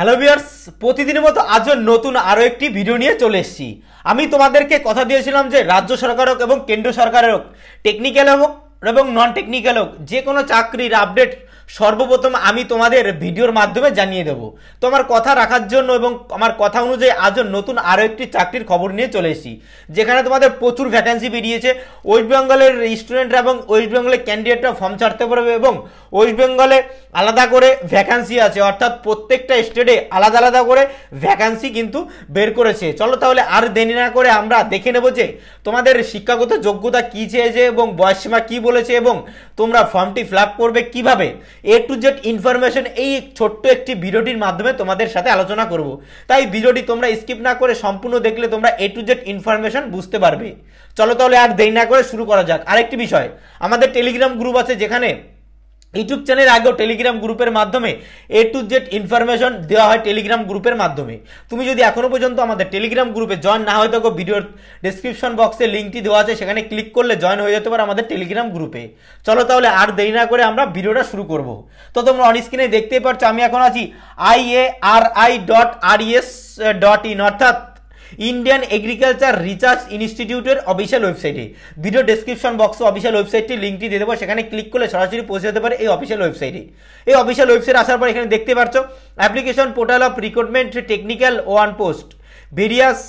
hello বিয়ার্স প্রতিদিনের মতো আজও নতুন আরও একটি ভিডিও নিয়ে চলে এসেছি আমি তোমাদেরকে কথা দিয়েছিলাম যে রাজ্য সরকার হোক এবং কেন্দ্র সরকার হোক টেকনিক্যাল হোক এবং নন টেকনিক্যাল হোক যে কোনো চাকরির আপডেট সর্বপ্রথম আমি তোমাদের ভিডিওর মাধ্যমে জানিয়ে দেব তো আমার কথা রাখার জন্য এবং আমার কথা অনুযায়ী আজও নতুন আরও একটি চাকরির খবর নিয়ে চলে এসেছি যেখানে তোমাদের প্রচুর ভ্যাকেন্সি বেরিয়েছে ওয়েস্ট বেঙ্গলের স্টুডেন্টরা এবং ওয়েস্ট বেঙ্গলের ক্যান্ডিডেটরা ফর্ম ছাড়তে পারবে এবং ওয়েস্ট বেঙ্গলে আলাদা করে ভ্যাকান্সি আছে অর্থাৎ প্রত্যেকটা স্টেটে আলাদা আলাদা করে ভ্যাকান্সি কিন্তু বের করেছে চলো তাহলে আর দেরি না করে আমরা দেখে নেব যে তোমাদের শিক্ষাগত যোগ্যতা কী চেয়েছে এবং বয়সীমা কী বলেছে এবং তোমরা ফর্মটি ফিল করবে কিভাবে এ টু জেড ইনফরমেশন এই ছোট্ট একটি ভিডিওটির মাধ্যমে তোমাদের সাথে আলোচনা করব তাই ভিডিওটি তোমরা স্কিপ না করে সম্পূর্ণ দেখলে তোমরা এ টু জেড ইনফরমেশন বুঝতে পারবে চলো তাহলে আর দেরি না করে শুরু করা যাক আরেকটি বিষয় আমাদের টেলিগ্রাম গ্রুপ আছে যেখানে ইউটিউব চ্যানেল আগেও টেলিগ্রাম গ্রুপের মাধ্যমে এ টু জেড ইনফরমেশন দেওয়া হয় টেলিগ্রাম গ্রুপের মাধ্যমে তুমি যদি এখনো পর্যন্ত আমাদের টেলিগ্রাম গ্রুপে জয়েন না হয়ে থাকো ভিডিওর ডিসক্রিপশন বক্সে লিঙ্কটি দেওয়া আছে সেখানে ক্লিক করলে জয়েন হয়ে যেতে পারে আমাদের টেলিগ্রাম গ্রুপে চলো তাহলে আর দেরি না করে আমরা ভিডিওটা শুরু করব তো তোমরা অন স্ক্রিনে দেখতেই পারছো আমি এখন আছি I A R I dot res dot in অর্থাৎ ইন্ডিয়ান এগ্রিকালচার রিসার্চ ইনস্টিটিউটের অফিসিয়াল ওয়েবসাইটে ভিডিও ডেসক্রিপশন বক্সে অফিসিয়াল ওয়েবসাইটটি লিঙ্কটি দিয়ে দেবো সেখানে ক্লিক করলে সরাসরি পৌঁছে যেতে পারে এই অফিসিয়াল ওয়েবসাইটে এই অফিসিয়াল ওয়েবসাইট আসার পর এখানে দেখতে পাচ্ছ application portal of recruitment technical one post various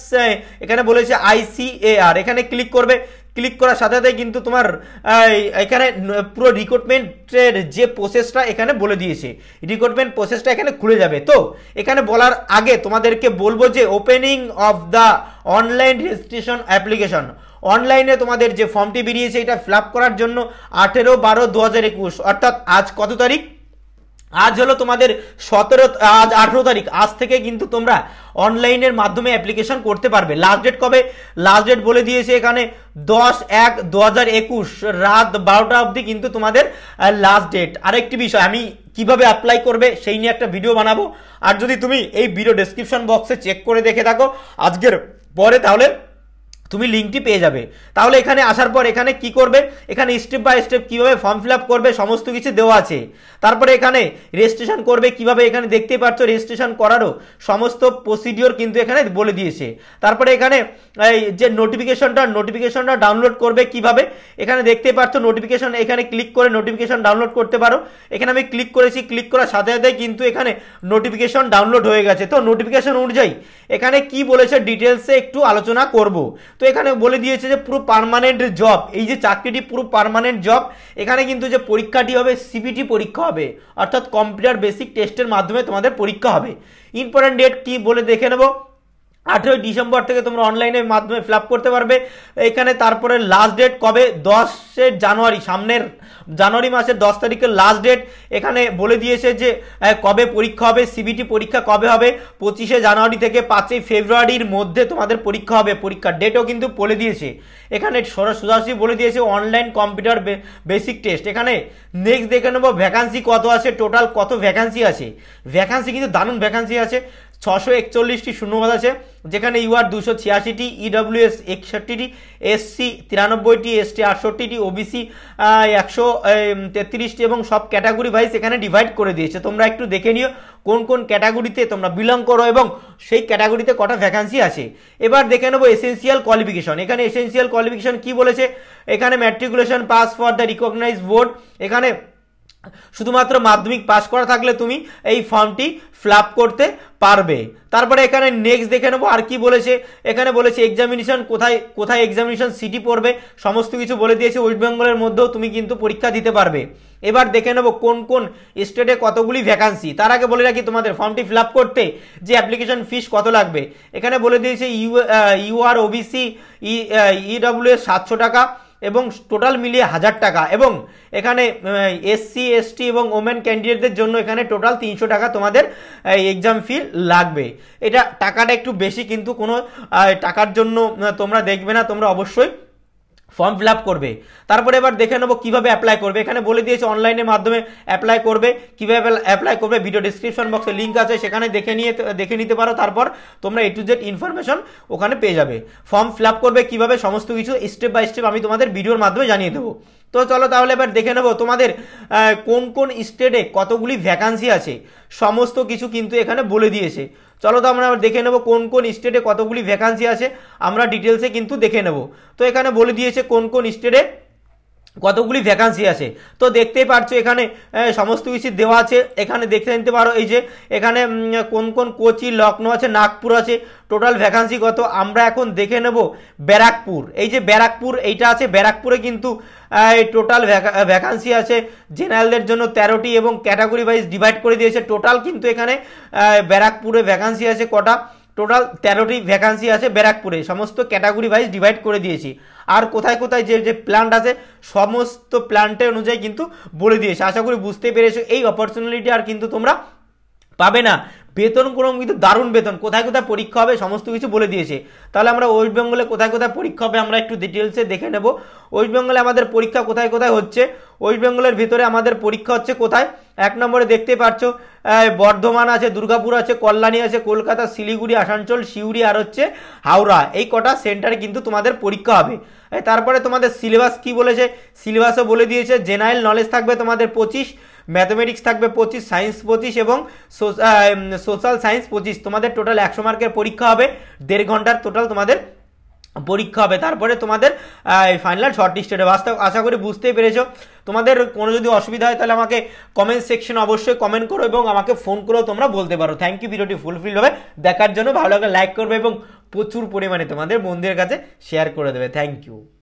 এখানে বলেছে আইসিএআর এখানে ক্লিক করবে ক্লিক করার সাথে সাথে কিন্তু তোমার এখানে পুরো রিক্রুটমেন্টের যে প্রসেসটা এখানে বলে দিয়েছে রিক্রুটমেন্ট প্রসেসটা এখানে খুলে যাবে তো এখানে বলার আগে তোমাদেরকে বলবো যে opening of the online registration application অনলাইনে তোমাদের যে ফর্মটি বেরিয়েছে এটা ফিল করার জন্য আঠেরো বারো দু অর্থাৎ আজ কত তারিখ আজ হলো তোমাদের সতেরো আজ আঠেরো তারিখ আজ থেকে কিন্তু তোমরা অনলাইনের মাধ্যমে অ্যাপ্লিকেশন করতে পারবে লাস্ট ডেট কবে লাস্ট ডেট বলে দিয়েছে এখানে দশ এক দু হাজার একুশ রাত বারোটা অবধি কিন্তু তোমাদের লাস্ট ডেট আরেকটি বিষয় আমি কিভাবে অ্যাপ্লাই করবে সেই নিয়ে একটা ভিডিও বানাবো আর যদি তুমি এই ভিডিও ডেসক্রিপশন বক্সে চেক করে দেখে থাকো আজকের পরে তাহলে তুমি লিঙ্কটি পেয়ে যাবে তাহলে এখানে আসার পর এখানে কি করবে এখানে স্টেপ বাই স্টেপ কিভাবে ফর্ম ফিল করবে সমস্ত কিছু দেওয়া আছে তারপরে এখানে রেজিস্ট্রেশন করবে কিভাবে এখানে দেখতে পাচ্ছ রেজিস্ট্রেশন করারও সমস্ত প্রসিডিওর কিন্তু এখানে বলে দিয়েছে তারপরে এখানে এই যে নোটিফিকেশনটা নোটিফিকেশনটা ডাউনলোড করবে কিভাবে এখানে দেখতে পাচ্ছ নোটিফিকেশন এখানে ক্লিক করে নোটিফিকেশন ডাউনলোড করতে পারো এখানে আমি ক্লিক করেছি ক্লিক করার সাথে সাথে কিন্তু এখানে নোটিফিকেশন ডাউনলোড হয়ে গেছে তো নোটিফিকেশন অনুযায়ী এখানে কি বলেছে ডিটেলসে একটু আলোচনা করব তো এখানে বলে দিয়েছে যে পুরো পারমানেন্ট জব এই যে চাকরিটি পুরো পারমানেন্ট জব এখানে কিন্তু যে পরীক্ষাটি হবে সিবিটি পরীক্ষা হবে অর্থাৎ কম্পিউটার বেসিক টেস্টের মাধ্যমে তোমাদের পরীক্ষা হবে ইম্পর্টেন্ট ডেট কি বলে দেখে নেবো আঠেরোই ডিসেম্বর থেকে তোমরা অনলাইনের মাধ্যমে ফিল করতে পারবে এখানে তারপরে লাস্ট ডেট কবে দশে জানুয়ারি সামনের জানুয়ারি মাসের দশ তারিখের লাস্ট ডেট এখানে বলে দিয়েছে যে কবে পরীক্ষা হবে সিবিটি পরীক্ষা কবে হবে পঁচিশে জানুয়ারি থেকে পাঁচই ফেব্রুয়ারির মধ্যে তোমাদের পরীক্ষা হবে পরীক্ষার ডেটও কিন্তু বলে দিয়েছে এখানে সোজাসুজি বলে দিয়েছে অনলাইন কম্পিউটার বেসিক টেস্ট এখানে নেক্সট দেখে নেবো ভ্যাকান্সি কত আছে টোটাল কত ভ্যাকান্সি আছে ভ্যাকান্সি কিন্তু দারুণ ভ্যাকান্সি আছে ছশো একচল্লিশটি শূন্যপদ আছে যেখানে ইউআর দুশো ছিয়াশিটি ইডব্লিউএস e একষট্টিটি এসসি তিরানব্বইটি এসটি আটষট্টিটি ওবিসি একশো তেত্রিশটি এবং সব ক্যাটাগরি ভাইস এখানে ডিভাইড করে দিয়েছে তোমরা একটু দেখে নিও কোন কোন ক্যাটাগরিতে তোমরা বিলং করো এবং সেই ক্যাটাগরিতে কটা ভ্যাকান্সি আছে এবার দেখে নেবো এসেন্সিয়াল কোয়ালিফিকেশন এখানে এসেন্সিয়াল কোয়ালিফিকেশন কি বলেছে এখানে matriculation pass for the recognise board এখানে শুধুমাত্র মাধ্যমিক পাশ করা থাকলে তুমি এই ফর্মটি ফ্লাপ করতে পারবে তারপরে এখানে নেক্সট দেখে নেবো আর কি বলেছে এখানে বলেছে এক্সামিনেশন কোথায় কোথায় এক্সামিনেশন সিটি পড়বে সমস্ত কিছু বলে দিয়েছে ওয়েস্ট বেঙ্গলের মধ্যেও তুমি কিন্তু পরীক্ষা দিতে পারবে এবার দেখে নেবো কোন কোন স্টেটে কতগুলি ভ্যাকান্সি তার আগে বলে রাখি তোমাদের ফর্মটি ফিল করতে যে অ্যাপ্লিকেশন ফিস কত লাগবে এখানে বলে দিয়েছে ইউ ইউআর ওবিসি ইডব্লিউ সাতশো টাকা এবং টোটাল মিলিয়ে হাজার টাকা এবং এখানে এসসি এসটি এবং ওমেন ক্যান্ডিডেটদের জন্য এখানে টোটাল তিনশো টাকা তোমাদের এক্সাম ফি লাগবে এটা টাকাটা একটু বেশি কিন্তু কোনো টাকার জন্য তোমরা দেখবে না তোমরা অবশ্যই ফর্ম ফিল করবে তারপরে এবার দেখে নেবো কীভাবে অ্যাপ্লাই করবে এখানে বলে দিয়েছে অনলাইনের মাধ্যমে অ্যাপ্লাই করবে কীভাবে অ্যাপ্লাই করবে ভিডিও ডিসক্রিপশন বক্সে লিঙ্ক আছে সেখানে দেখে নিয়ে দেখে নিতে পারো তারপর তোমরা এ টু জেড ইনফরমেশন ওখানে পেয়ে যাবে ফর্ম ফিল করবে কীভাবে সমস্ত কিছু স্টেপ বাই স্টেপ আমি তোমাদের ভিডিওর মাধ্যমে জানিয়ে দেবো তো চলো তাহলে এবার দেখে নেবো তোমাদের কোন কোন স্টেটে কতগুলি ভ্যাকান্সি আছে সমস্ত কিছু কিন্তু এখানে বলে দিয়েছে চলো তো আমরা দেখে নেব কোন কোন স্টেটে কতগুলি ভ্যাকান্সি আছে আমরা ডিটেলসে কিন্তু দেখে নেব তো এখানে বলে দিয়েছে কোন কোন স্টেটে কতগুলি ভ্যাকান্সি আছে তো দেখতেই পারছো এখানে সমস্ত কিছু দেওয়া আছে এখানে দেখতে নিতে পারো এই যে এখানে কোন কোন কোচি লখনৌ আছে নাগপুর আছে টোটাল ভ্যাকান্সি কত আমরা এখন দেখে নেব ব্যারাকপুর এই যে ব্যারাকপুর এইটা আছে ব্যারাকপুরে কিন্তু টোটাল ভ্যাকান্সি আছে জেনারেলদের জন্য তেরোটি এবং ক্যাটাগরি ওয়াইজ ডিভাইড করে দিয়েছে টোটাল কিন্তু এখানে ব্যারাকপুরে ভ্যাকান্সি আছে কটা টোটাল তেরোটি ভ্যাকান্সি আছে ব্যারাকপুরে সমস্ত ক্যাটাগরি ওয়াইজ ডিভাইড করে দিয়েছি আর কোথায় কোথায় যে যে প্ল্যান্ট আছে সমস্ত প্ল্যান্টের অনুযায়ী কিন্তু বলে দিয়েছে আশা করি বুঝতে পেরেছো এই অপরচুনিটি আর কিন্তু তোমরা পাবে না বেতন কোনো কিন্তু দারুণ বেতন কোথায় কোথায় পরীক্ষা হবে সমস্ত কিছু বলে দিয়েছে তাহলে আমরা ওয়েস্ট বেঙ্গলে কোথায় কোথায় পরীক্ষা হবে আমরা একটু ডিটেলসে দেখে নেব ওয়েস্ট বেঙ্গলে আমাদের পরীক্ষা কোথায় কোথায় হচ্ছে ওয়েস্ট বেঙ্গলের ভিতরে আমাদের পরীক্ষা হচ্ছে কোথায় এক নম্বরে দেখতে পাচ্ছ বর্ধমান আছে দুর্গাপুর আছে কল্যাণী আছে কলকাতা শিলিগুড়ি আসানসোল শিউরি আর হচ্ছে হাওড়া এই কটা সেন্টারে কিন্তু তোমাদের পরীক্ষা হবে তারপরে তোমাদের সিলেবাস কি বলেছে সিলেবাসও বলে দিয়েছে জেনারেল নলেজ থাকবে তোমাদের পঁচিশ ম্যাথমেটিক্স থাকবে পঁচিশ সায়েন্স পঁচিশ এবং সোশ্যাল সায়েন্স পঁচিশ তোমাদের টোটাল একশো মার্কের পরীক্ষা হবে দেড় ঘন্টার টোটাল তোমাদের পরীক্ষা হবে তারপরে তোমাদের ফাইনাল শর্ট লিস্টেড বাস্তব আশা করি বুঝতেই পেরেছো তোমাদের কোনো যদি অসুবিধা হয় তাহলে আমাকে কমেন্ট সেকশন অবশ্যই কমেন্ট করো এবং আমাকে ফোন করেও তোমরা বলতে পারো থ্যাংক ইউ ভিডিওটি ফুলফিল হবে দেখার জন্য ভালো লাগলে লাইক করবে এবং প্রচুর পরিমাণে তোমাদের বন্ধুদের কাছে শেয়ার করে দেবে থ্যাংক ইউ